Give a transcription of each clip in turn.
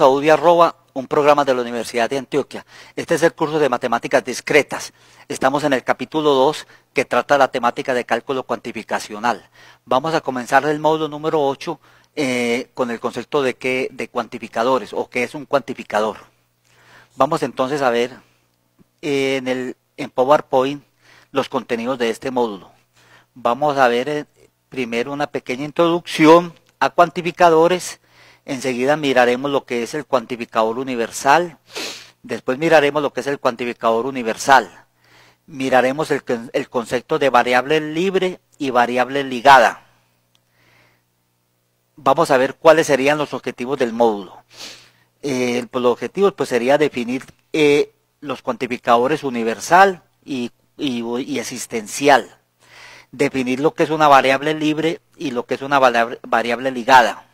a un programa de la Universidad de Antioquia. Este es el curso de matemáticas discretas. Estamos en el capítulo 2 que trata la temática de cálculo cuantificacional. Vamos a comenzar el módulo número 8 eh, con el concepto de, qué, de cuantificadores o qué es un cuantificador. Vamos entonces a ver eh, en, el, en PowerPoint los contenidos de este módulo. Vamos a ver eh, primero una pequeña introducción a cuantificadores Enseguida miraremos lo que es el cuantificador universal. Después miraremos lo que es el cuantificador universal. Miraremos el, concepto de variable libre y variable ligada. Vamos a ver cuáles serían los objetivos del módulo. Eh, pues, los objetivos pues, sería definir eh, los cuantificadores universal y existencial. Definir lo que es una variable libre y lo que es una variable ligada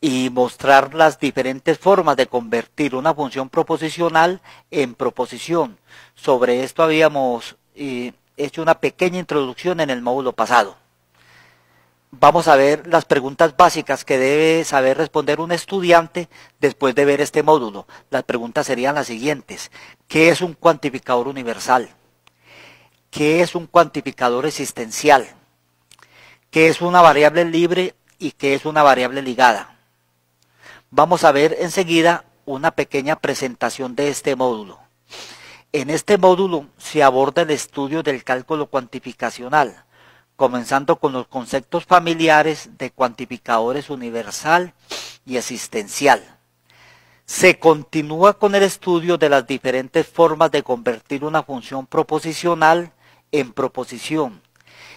y mostrar las diferentes formas de convertir una función proposicional en proposición. Sobre esto habíamos eh, hecho una pequeña introducción en el módulo pasado. Vamos a ver las preguntas básicas que debe saber responder un estudiante después de ver este módulo. Las preguntas serían las siguientes. ¿Qué es un cuantificador universal? ¿Qué es un cuantificador existencial? ¿Qué es una variable libre y qué es una variable ligada? Vamos a ver enseguida una pequeña presentación de este módulo. En este módulo se aborda el estudio del cálculo cuantificacional, comenzando con los conceptos familiares de cuantificadores universal y existencial. Se continúa con el estudio de las diferentes formas de convertir una función proposicional en proposición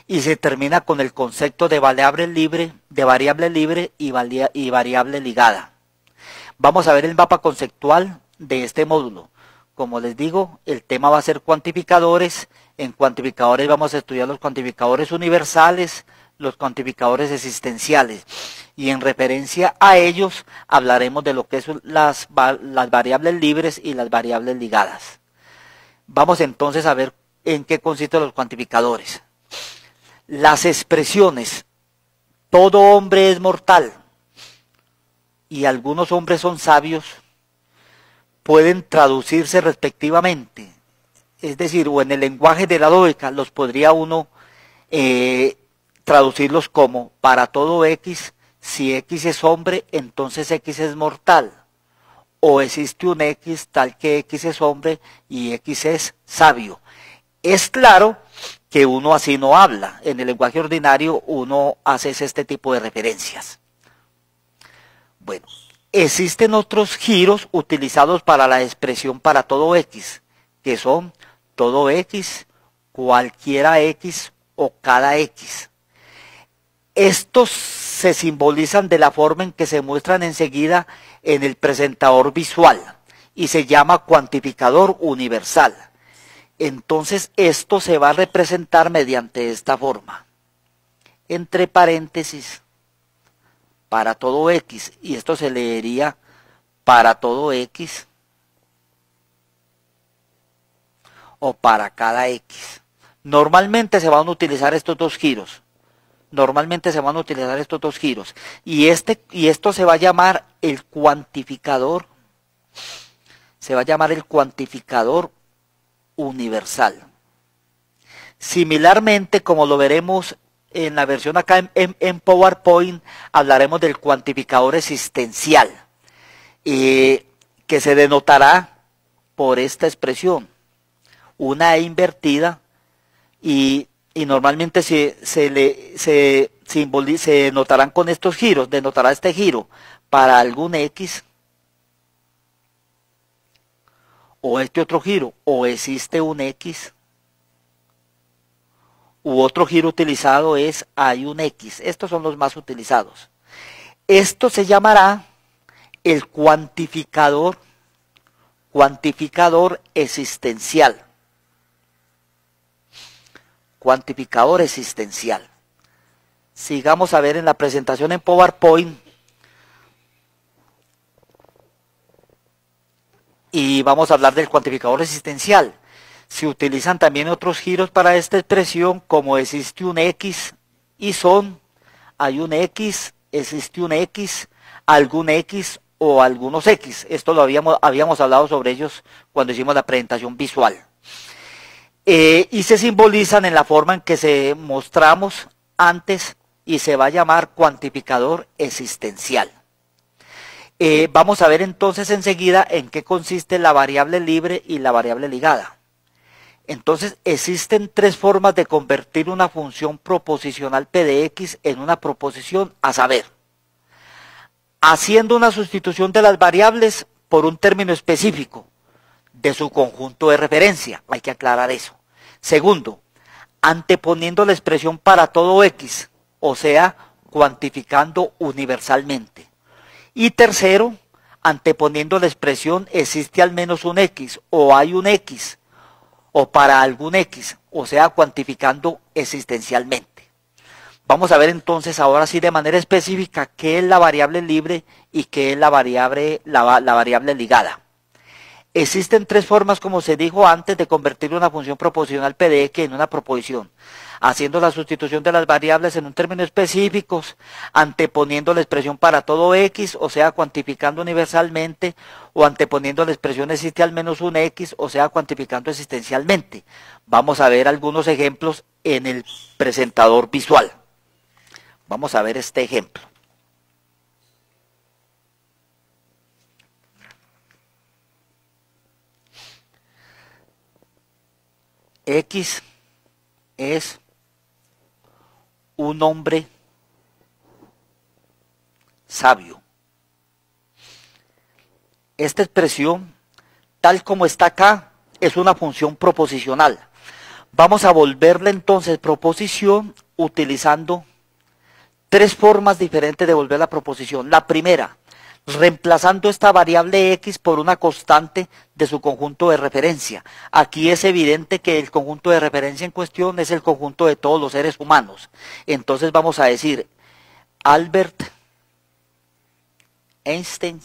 y se termina con el concepto de variable libre, de y variable ligada. Vamos a ver el mapa conceptual de este módulo. Como les digo, el tema va a ser cuantificadores. En cuantificadores vamos a estudiar los cuantificadores universales, los cuantificadores existenciales. Y en referencia a ellos hablaremos de lo que son las, variables libres y las variables ligadas. Vamos entonces a ver en qué consisten los cuantificadores. Las expresiones. Todo hombre es mortal y algunos hombres son sabios, pueden traducirse respectivamente. Es decir, o en el lenguaje de la lógica los podría uno eh, traducirlos como para todo X, si X es hombre, entonces X es mortal. O existe un X tal que X es hombre y X es sabio. Es claro que uno así no habla. En el lenguaje ordinario uno hace este tipo de referencias. Bueno, existen otros giros utilizados para la expresión para todo X, que son todo X, cualquiera X o cada X. Estos se simbolizan de la forma en que se muestran enseguida en el presentador visual y se llama cuantificador universal. Entonces esto se va a representar mediante esta forma. Entre paréntesis para todo x, y esto se leería para todo x o para cada x. Normalmente se van a utilizar estos dos giros. Normalmente se van a utilizar estos dos giros. Y, este, y esto se va a llamar el cuantificador. Se va a llamar el cuantificador universal. Similarmente, como lo veremos en la versión acá en, PowerPoint hablaremos del cuantificador existencial, que se denotará por esta expresión, una E invertida, y, normalmente se, se, le, se, se denotarán con estos giros, denotará este giro para algún X, o este otro giro, o existe un X, u otro giro utilizado es hay un X. Estos son los más utilizados. Esto se llamará el cuantificador, cuantificador existencial. Cuantificador existencial. Sigamos a ver en la presentación en PowerPoint. Y vamos a hablar del cuantificador existencial. Se utilizan también otros giros para esta expresión, como existe un X y son, hay un X, existe un X, algún X o algunos X. Esto lo habíamos, habíamos hablado sobre ellos cuando hicimos la presentación visual. Eh, y se simbolizan en la forma en que se mostramos antes y se va a llamar cuantificador existencial. Eh, vamos a ver entonces enseguida en qué consiste la variable libre y la variable ligada. Entonces, existen tres formas de convertir una función proposicional p de x en una proposición, a saber, haciendo una sustitución de las variables por un término específico de su conjunto de referencia. Hay que aclarar eso. Segundo, anteponiendo la expresión para todo x, o sea, cuantificando universalmente. Y tercero, anteponiendo la expresión existe al menos un x o hay un x o para algún X, o sea, cuantificando existencialmente. Vamos a ver entonces ahora sí de manera específica qué es la variable libre y qué es la variable, variable ligada. Existen tres formas, como se dijo antes, de convertir una función proposicional PDX en una proposición, haciendo la sustitución de las variables en un término específico, anteponiendo la expresión para todo X, o sea, cuantificando universalmente, o anteponiendo la expresión existe al menos un X, o sea, cuantificando existencialmente. Vamos a ver algunos ejemplos en el presentador visual. Vamos a ver este ejemplo. X es un hombre sabio. Esta expresión, tal como está acá, es una función proposicional. Vamos a volverla entonces proposición utilizando tres formas diferentes de volver la proposición. La primera, reemplazando esta variable x por una constante de su conjunto de referencia. Aquí es evidente que el conjunto de referencia en cuestión es el conjunto de todos los seres humanos. Entonces vamos a decir Albert Einstein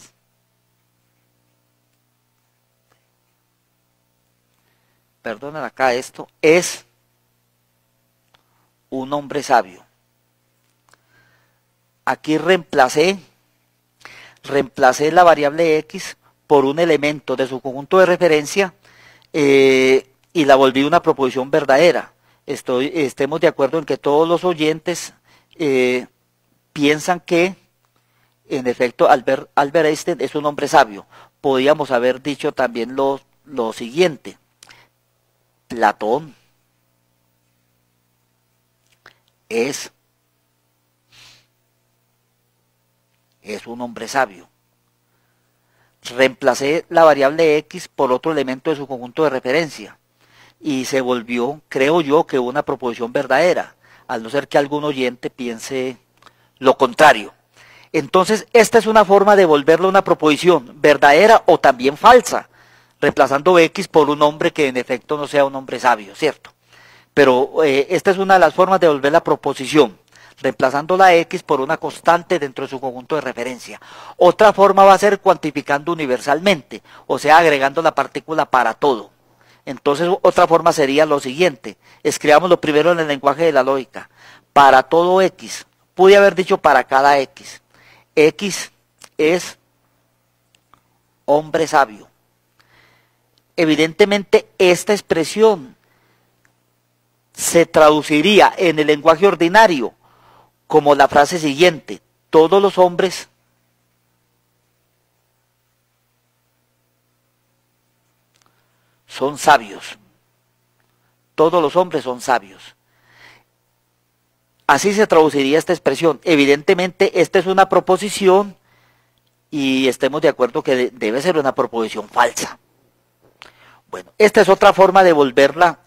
perdonen acá esto, es un hombre sabio. Aquí reemplacé reemplacé la variable x por un elemento de su conjunto de referencia eh, y la volví una proposición verdadera. Estoy, estemos de acuerdo en que todos los oyentes eh, piensan que, en efecto, Albert, Einstein es un hombre sabio. Podíamos haber dicho también lo, lo siguiente. Platón es es un hombre sabio. Reemplacé la variable x por otro elemento de su conjunto de referencia y se volvió, creo yo, que una proposición verdadera, al no ser que algún oyente piense lo contrario. Entonces, esta es una forma de volverlo una proposición verdadera o también falsa, reemplazando X por un hombre que en efecto no sea un hombre sabio, ¿cierto? Pero eh, esta es una de las formas de volver la proposición reemplazando la X por una constante dentro de su conjunto de referencia. Otra forma va a ser cuantificando universalmente, o sea, agregando la partícula para todo. Entonces, otra forma sería lo siguiente. Escribamos lo primero en el lenguaje de la lógica. Para todo X. Pude haber dicho para cada X. X es hombre sabio. Evidentemente, esta expresión se traduciría en el lenguaje ordinario como la frase siguiente, todos los hombres son sabios, todos los hombres son sabios. Así se traduciría esta expresión. Evidentemente, esta es una proposición y estemos de acuerdo que debe ser una proposición falsa. Bueno, esta es otra forma de volverla,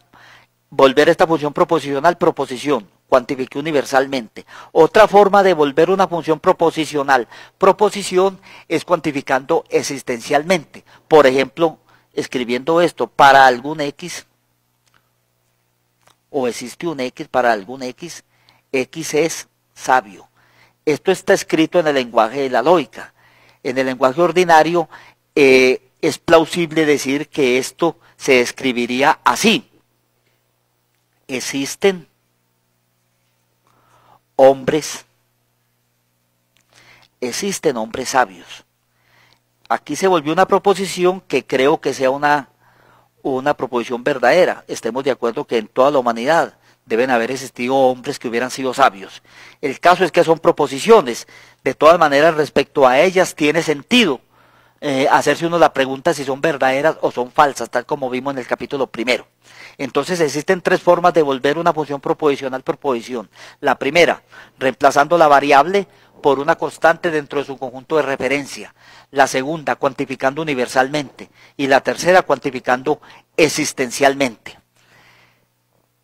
volver esta función proposicional proposición cuantifique universalmente. Otra forma de volver una función proposicional. Proposición es cuantificando existencialmente. Por ejemplo, escribiendo esto para algún x, o existe un x para algún x, x es sabio. Esto está escrito en el lenguaje de la lógica. En el lenguaje ordinario eh, es plausible decir que esto se escribiría así. Existen hombres, existen hombres sabios. Aquí se volvió una proposición que creo que sea una, una proposición verdadera. Estemos de acuerdo que en toda la humanidad deben haber existido hombres que hubieran sido sabios. El caso es que son proposiciones. De todas maneras, respecto a ellas tiene sentido eh, hacerse uno la pregunta si son verdaderas o son falsas, tal como vimos en el capítulo primero. Entonces existen tres formas de volver una función proposicional por posición. La primera, reemplazando la variable por una constante dentro de su conjunto de referencia. La segunda, cuantificando universalmente. Y la tercera, cuantificando existencialmente.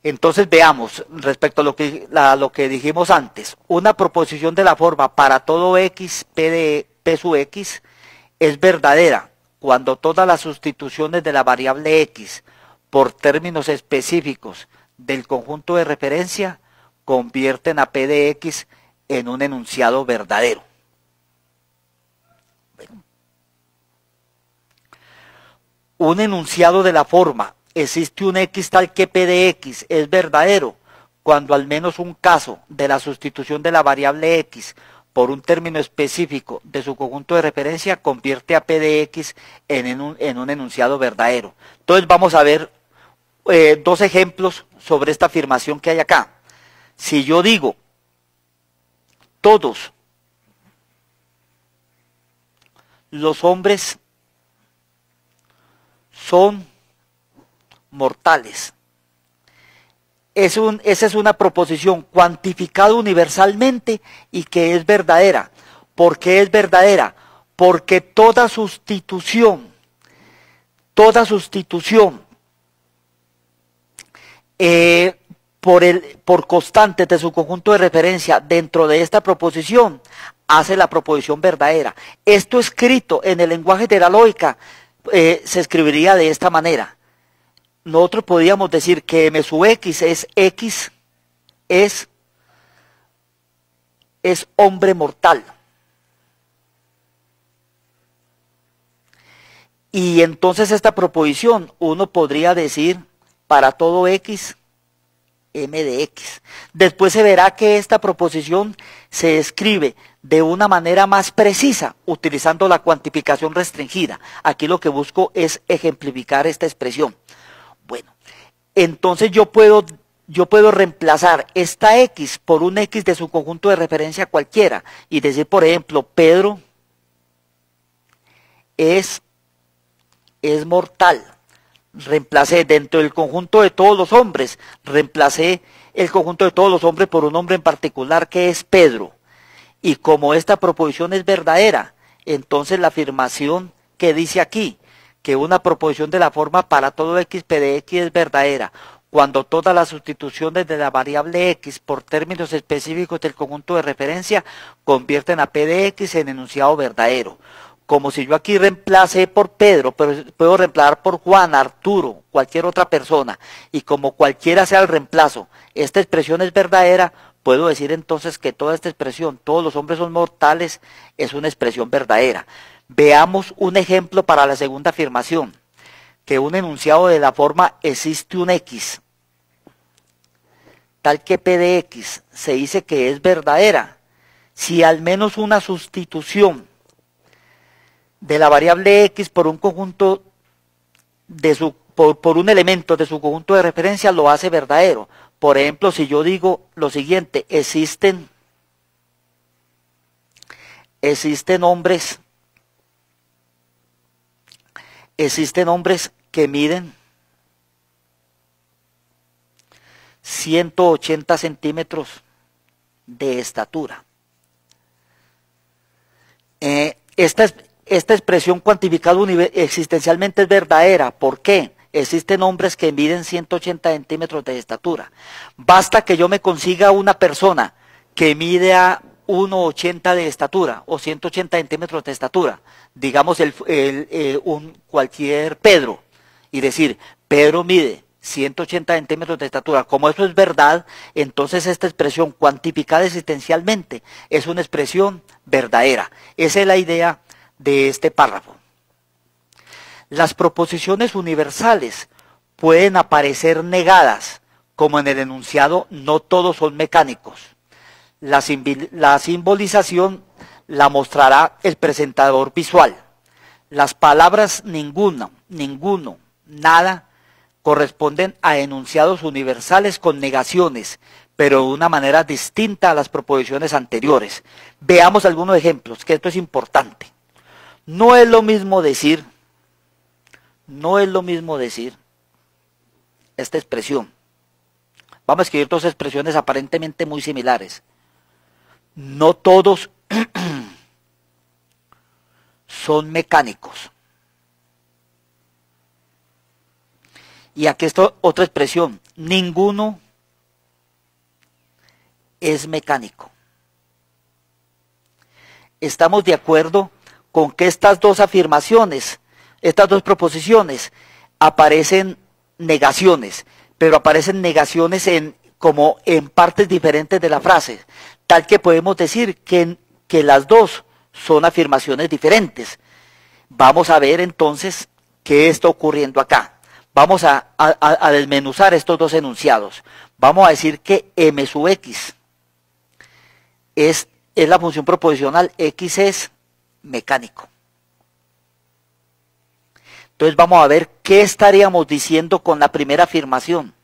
Entonces veamos, respecto a lo que, a lo que dijimos antes, una proposición de la forma para todo x, p de p sub x, es verdadera cuando todas las sustituciones de la variable x por términos específicos del conjunto de referencia convierten a p de x en un enunciado verdadero. Un enunciado de la forma, existe un x tal que p de x es verdadero cuando al menos un caso de la sustitución de la variable x por un término específico de su conjunto de referencia convierte a PDX en, un, en un, enunciado verdadero. Entonces vamos a ver eh, dos ejemplos sobre esta afirmación que hay acá. Si yo digo todos los hombres son mortales, es esa es una proposición cuantificada universalmente y que es verdadera. ¿Por qué es verdadera? Porque toda sustitución, toda sustitución eh, por, constantes de su conjunto de referencia dentro de esta proposición hace la proposición verdadera. Esto escrito en el lenguaje de la lógica eh, se escribiría de esta manera nosotros podríamos decir que m sub x es x, es, es hombre mortal. Y entonces esta proposición uno podría decir para todo x, m de x. Después se verá que esta proposición se escribe de una manera más precisa utilizando la cuantificación restringida. Aquí lo que busco es ejemplificar esta expresión. Bueno, entonces yo puedo, yo puedo reemplazar esta X por un X de su conjunto de referencia cualquiera y decir, por ejemplo, Pedro es, es mortal. Reemplacé dentro del conjunto de todos los hombres, reemplacé el conjunto de todos los hombres por un hombre en particular que es Pedro. Y como esta proposición es verdadera, entonces la afirmación que dice aquí, que una proposición de la forma para todo x x es verdadera cuando todas las sustituciones de la variable x por términos específicos del conjunto de referencia convierten a p de x en enunciado verdadero. Como si yo aquí reemplace por Pedro, pero puedo reemplazar por Juan, Arturo, cualquier otra persona, y como cualquiera sea el reemplazo, esta expresión es verdadera, puedo decir entonces que toda esta expresión, todos los hombres son mortales, es una expresión verdadera. Veamos un ejemplo para la segunda afirmación, que un enunciado de la forma existe un X, tal que P de X se dice que es verdadera, si al menos una sustitución de la variable X por un conjunto de por, un elemento de su conjunto de referencia lo hace verdadero. Por ejemplo, si yo digo lo siguiente, existen, existen hombres Existen hombres que miden 180 centímetros de estatura. Eh, esta, esta, expresión cuantificada existencialmente es verdadera. ¿Por qué? Existen hombres que miden 180 centímetros de estatura. Basta que yo me consiga una persona que mide a 1,80 de estatura o 180 centímetros de estatura, digamos el, eh, un, cualquier Pedro, y decir, Pedro mide 180 centímetros de estatura. Como eso es verdad, entonces esta expresión cuantificada existencialmente es una expresión verdadera. Esa es la idea de este párrafo. Las proposiciones universales pueden aparecer negadas, como en el enunciado no todos son mecánicos la, simbolización la mostrará el presentador visual. Las palabras ninguna, ninguno, nada, corresponden a enunciados universales con negaciones, pero de una manera distinta a las proposiciones anteriores. Veamos algunos ejemplos, que esto es importante. No es lo mismo decir, no es lo mismo decir esta expresión. Vamos a escribir dos expresiones aparentemente muy similares no todos son mecánicos. Y aquí está otra expresión, ninguno es mecánico. Estamos de acuerdo con que estas dos afirmaciones, estas dos proposiciones, aparecen negaciones, pero aparecen negaciones como en partes diferentes de la frase tal que podemos decir que, que las dos son afirmaciones diferentes. Vamos a ver entonces qué está ocurriendo acá. Vamos a, desmenuzar estos dos enunciados. Vamos a decir que m sub x es, es la función proposicional, x es mecánico. Entonces vamos a ver qué estaríamos diciendo con la primera afirmación.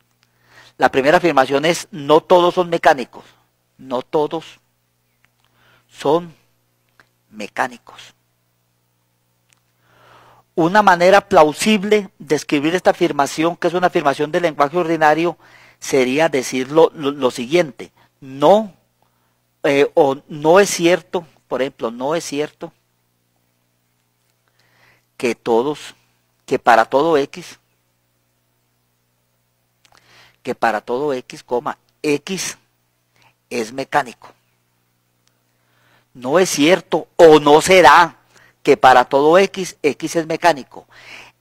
La primera afirmación es no todos son mecánicos no todos son mecánicos. Una manera plausible de escribir esta afirmación, que es una afirmación del lenguaje ordinario, sería decir lo, siguiente, no, eh, o no es cierto, por ejemplo, no es cierto que todos, que para todo X, que para todo X, X es mecánico. No es cierto o no será que para todo X, X es mecánico.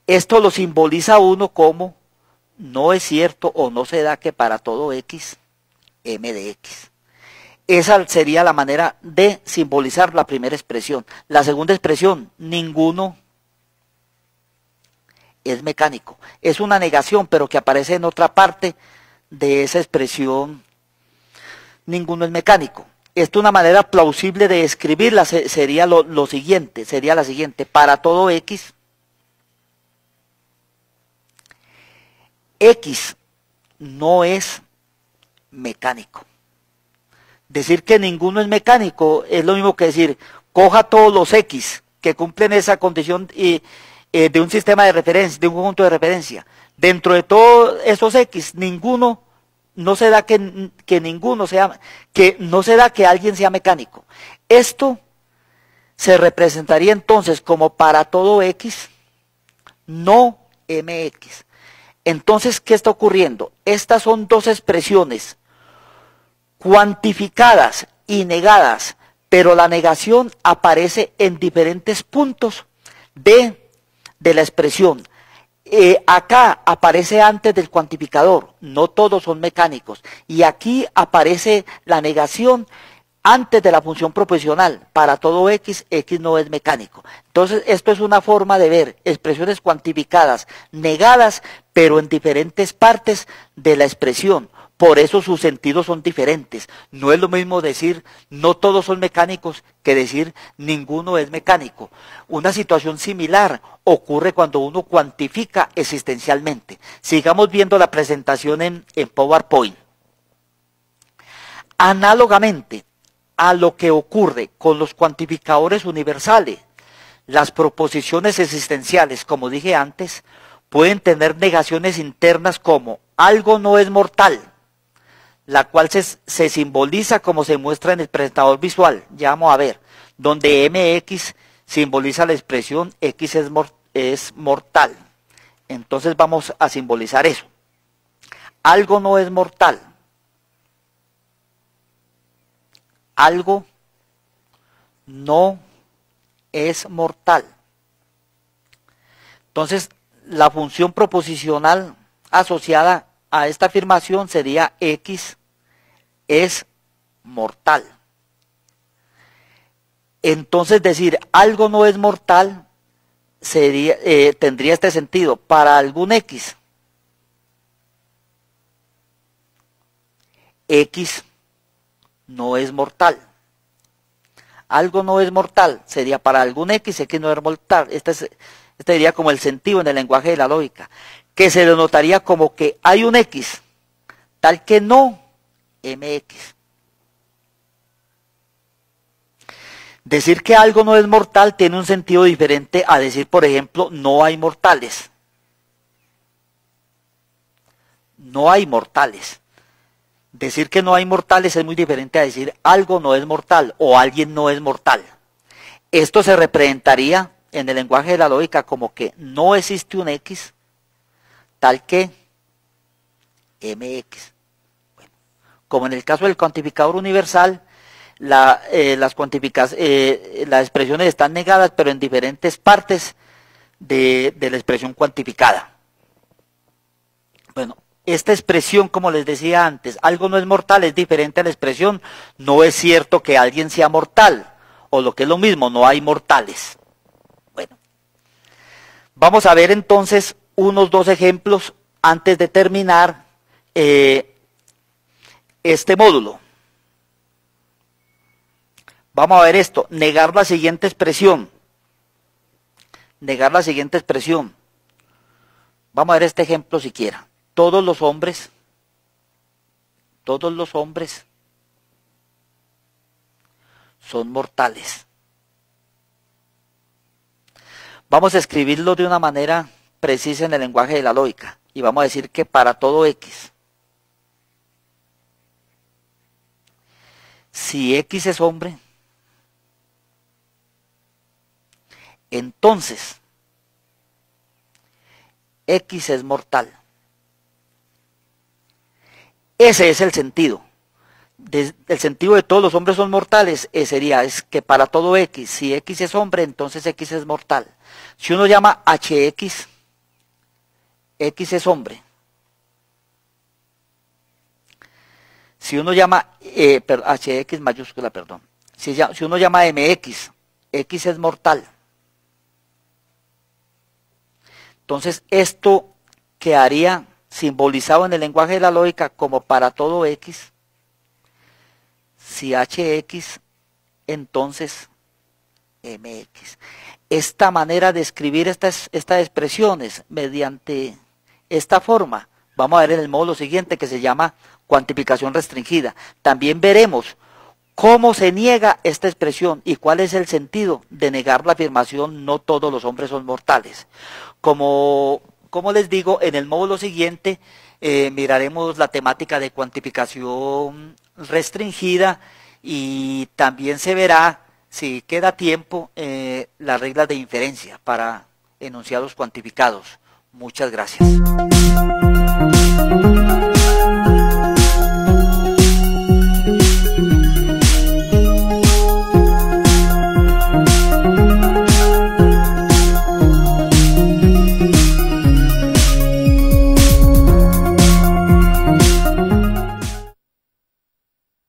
Esto lo simboliza uno como no es cierto o no será que para todo X, M de X. Esa sería la manera de simbolizar la primera expresión. La segunda expresión, ninguno es mecánico. Es una negación, pero que aparece en otra parte de esa expresión ninguno es mecánico. Esto una manera plausible de escribirla sería lo, siguiente, sería la siguiente, para todo X, X no es mecánico. Decir que ninguno es mecánico es lo mismo que decir, coja todos los X que cumplen esa condición eh, de un sistema de referencia, de un conjunto de referencia. Dentro de todos esos X, ninguno no se da que, ninguno sea, que no se da que alguien sea mecánico. Esto se representaría entonces como para todo X, no MX. Entonces, ¿qué está ocurriendo? Estas son dos expresiones cuantificadas y negadas, pero la negación aparece en diferentes puntos de, de la expresión. Eh, acá aparece antes del cuantificador, no todos son mecánicos. Y aquí aparece la negación antes de la función proposicional. Para todo x, x no es mecánico. Entonces, esto es una forma de ver expresiones cuantificadas, negadas, pero en diferentes partes de la expresión. Por eso sus sentidos son diferentes. No es lo mismo decir no todos son mecánicos que decir ninguno es mecánico. Una situación similar ocurre cuando uno cuantifica existencialmente. Sigamos viendo la presentación en, PowerPoint. Análogamente a lo que ocurre con los cuantificadores universales, las proposiciones existenciales, como dije antes, pueden tener negaciones internas como algo no es mortal la cual se, simboliza como se muestra en el presentador visual, Llamo a ver, donde MX simboliza la expresión X es, es mortal. Entonces vamos a simbolizar eso. Algo no es mortal. Algo no es mortal. Entonces, la función proposicional asociada a esta afirmación sería X es mortal. Entonces decir algo no es mortal sería, eh, tendría este sentido para algún X. X no es mortal. Algo no es mortal sería para algún X, X no es mortal. Este, este sería como el sentido en el lenguaje de la lógica, que se denotaría como que hay un X, tal que no MX. Decir que algo no es mortal tiene un sentido diferente a decir, por ejemplo, no hay mortales. No hay mortales. Decir que no hay mortales es muy diferente a decir algo no es mortal o alguien no es mortal. Esto se representaría en el lenguaje de la lógica como que no existe un X tal que MX como en el caso del cuantificador universal, eh, eh, las, expresiones están negadas, pero en diferentes partes de, la expresión cuantificada. Bueno, esta expresión, como les decía antes, algo no es mortal, es diferente a la expresión, no es cierto que alguien sea mortal, o lo que es lo mismo, no hay mortales. Bueno, vamos a ver entonces unos dos ejemplos antes de terminar eh, este módulo. Vamos a ver esto, negar la siguiente expresión. Negar la siguiente expresión. Vamos a ver este ejemplo siquiera. Todos los hombres, todos los hombres son mortales. Vamos a escribirlo de una manera precisa en el lenguaje de la lógica y vamos a decir que para todo X si X es hombre, entonces X es mortal. Ese es el sentido. el sentido de todos los hombres son mortales eh, sería es que para todo X, si X es hombre, entonces X es mortal. Si uno llama HX, X es hombre. Si uno llama HX eh, ah, mayúscula, perdón. Si, uno llama MX, X es mortal. Entonces, esto quedaría simbolizado en el lenguaje de la lógica como para todo X. Si HX, entonces MX. Esta manera de escribir estas, estas expresiones mediante esta forma, vamos a ver en el módulo siguiente que se llama cuantificación restringida. También veremos cómo se niega esta expresión y cuál es el sentido de negar la afirmación no todos los hombres son mortales. Como, como les digo, en el módulo siguiente eh, miraremos la temática de cuantificación restringida y también se verá, si queda tiempo, eh, las reglas de inferencia para enunciados cuantificados. Muchas gracias.